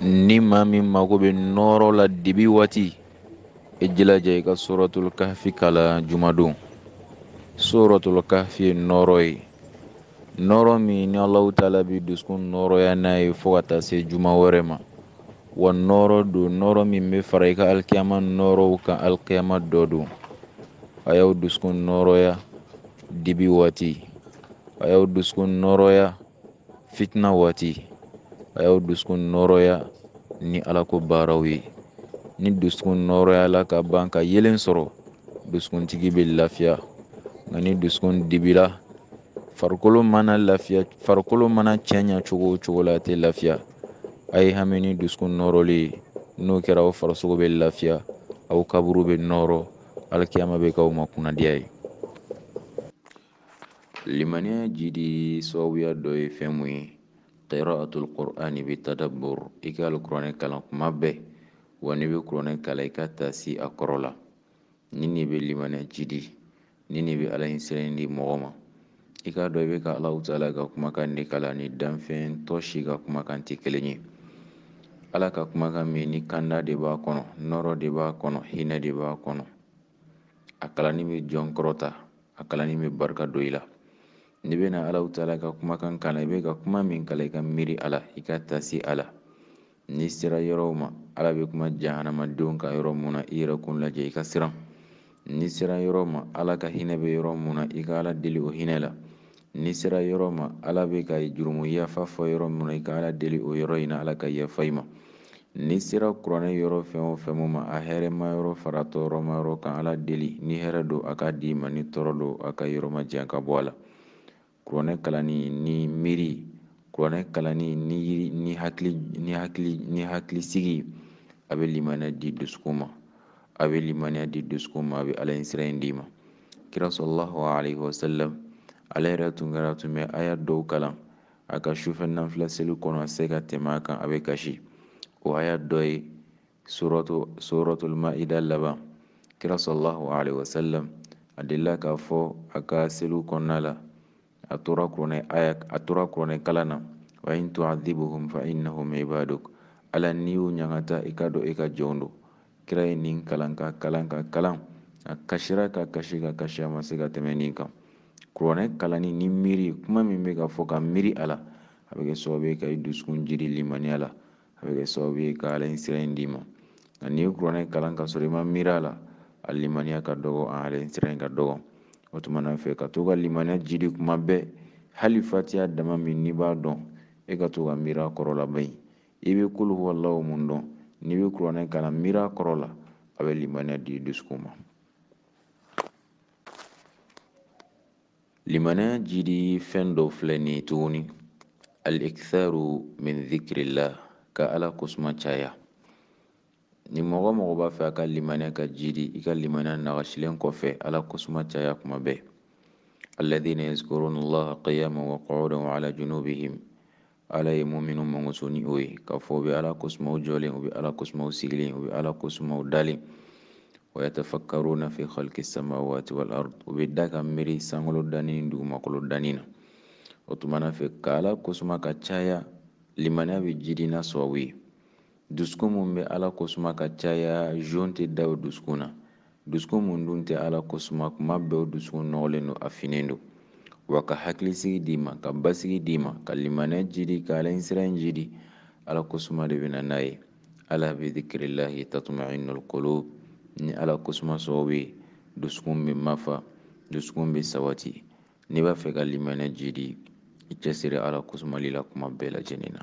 ni maa min mago bɛ nɔrɔ la dibi waati i e jilaja i ka suratul kahfi kala jumadon suratul kahfi ye nɔrɔ ye nɔrɔ min ni alahu taala bi dusukun nɔrɔya n'a ye fɔ ka taa se juma wɛrɛ ma wa nɔrɔ don nɔrɔ min bɛ fara i ka alikiyama nɔɔrɔw kan alikiyama dɔ don a y'aw dusukun nɔrɔya dibi waati a y'aw dusukun nɔrɔya fitina waati a y'aw dusukun nɔɔrɔya ni ala ko baaraw ye ni dusukun la ka ban ka yelen sɔrɔ dusukuntigi bɛ lafiya nka ni dusukun dibira farikolo mana lafiya farikolo mana cɛɲa cogo o cogo la a tɛ lafiya a ye hami ni dusukun nɔɔrɔli ye n'o kɛra aw farisogo bɛ lafiya aw kaburu bɛ nɔɔrɔ alikiyama bɛ k'aw ma kunnadiya ye limaniya ji di sababuya dɔ ye fɛn mun ye qira'atul qur'ani bi tadabbur i ka alikuranɛ kalan kuma bɛɛ wa n'i bɛ kuranɛ kalan i ka tasi si a kɔrɔ la ni nin be limanɛ ci di ni nin bɛ ala in siran di mɔgɔ ma i k'a dɔn i bɛ ka alahu taala ka kumakan de kalan ni danfɛn tɔ ka kumakan tɛ kelen ye ala ka kumakan min ni kanda de b'a kɔnɔ nɔrɔ de b'a kɔnɔ hinɛ de b'a kɔnɔ a kalanni bɛ jɔn kɔrɔta a kalanni bɛ barika don i la n'i bɛna alaw taala ka kumakan kalan i bɛ ka kuma min kala i ka miiri a la i ka taa a la n'i sera yɔrɔw ma ala bɛ kuma jahanamadenw ka yɔrɔ mun na i yɛrɛ kun lajɛ i ka siran n'i sera yɔrɔ ma ala ka hinɛ bɛ yɔrɔ mun na i ka ala deli o hinɛ la n'i sera yɔrɔ ma ala bɛ ka jurumu yafa fɔ yɔrɔ mun na i ka ala deli o yɔrɔ in ala ka yafa i ma n'i sera kuranɛ yɔrɔ fɛn o fɛn ma a hɛrɛma yɔrɔ fara tɔɔrɔ yɔrɔ kan ala deli ni hɛrɛ don a ka d'i i ma ni tɔɔrɔ don a ka yɔrɔma ma jan ka bɔ a la kuranɛ kalani ni miiri kuranɛ kalani ni yiri ni hakili ni hakili ni hakilisigi a bɛ limaniya di dusukun ma a bɛ limaniya di dusukun ma a bɛ ala in sira in d'i ma kira sɔrɔlahu alayhi wa sallam ale yɛrɛ tun kɛra tun bɛ a dɔw kalan a ka sufɛ nafila seli kɔnɔ a se ka tɛmɛ a kan a bɛ kasi o a dɔ ye suratu suratul maida laban kira sɔrɔlahu alayhi wa sallam a delila k'a fɔ a ka seliw kɔnɔna la a tora kuranɛ aya a tora kuranɛ kalan na wa in tu'adhibuhum fa innahum ibaduk ala n'i y'u ɲagata i ka dɔn i ka jɔn don kira ye nin kalan ka kalan ka kalan a kasira ka kasi ka kasi a ma se ka tɛmɛ nin kan kuranɛ kalanni ni miiri kuma min bɛ ka fɔ ka miiri a la a bɛ kɛ sababu ye ka i dusukun jiri limaniya la a bɛ kɛ sababu ye ka ala in sira in d'i ma nka n'i ye kuranɛ kalan ka sɔrɔ i ma miiri a la a limaniya ka dɔgɔ a ala in sira in ka dɔgɔ O tumana fɛ ka to ka limaniya ji di kuma bɛɛ hali fatiya dama min n'i b'a dɔn e ka to ka miiri a kɔrɔ la bange i bɛ kulu walaw mun dɔn n'i bɛ kuranɛ kalan miiri a kɔrɔ la a bɛ limaniya di i ma limaniya jidi fɛn dɔ filɛ nin tuguni al-iktharu min dhikrillah ka Ala kosuma caya ni mɔgɔ mɔgɔ b'a fɛ a ka limaniya ka jidi i ka limaniya nagasilen kɔfɛ Ala ko caya kuma bɛɛ. Alladhina yazkuruna qiyaman wa qu'udan wa ala junubihim. Ala ye mu'minu mankuso ni o ye k'a fɔ u bɛ Ala kosumaw jɔlen u bɛ Ala kosumaw sigilen u bɛ Ala kosumaw dalen. ويتفكرون في خلق السماوات والأرض وبدك مري سانغلو دانين دو مقلو دانين وتمانا في كالا كسما كتشايا لمنا بجدنا سوي Dusukun mun bɛ ala kosuma ka caya tɛ da o dusukun na dusukun mun dun tɛ ala kosuma kuma bɛɛ o dusukun nɔgɔlen don a fini don wa ka hakilisigi d'i ma ka basigi d'i ma ka limanɛ jidi ka ala jidi ala kosuma de bɛ na ye ala bɛ de kelahi ni ala kosuma sababu ye dusukun bɛ mafa dusukun bɛ sabati n'i b'a fɛ ka limanɛ jidi i cɛsiri ala kosumalila kuma bɛɛ lajɛlen na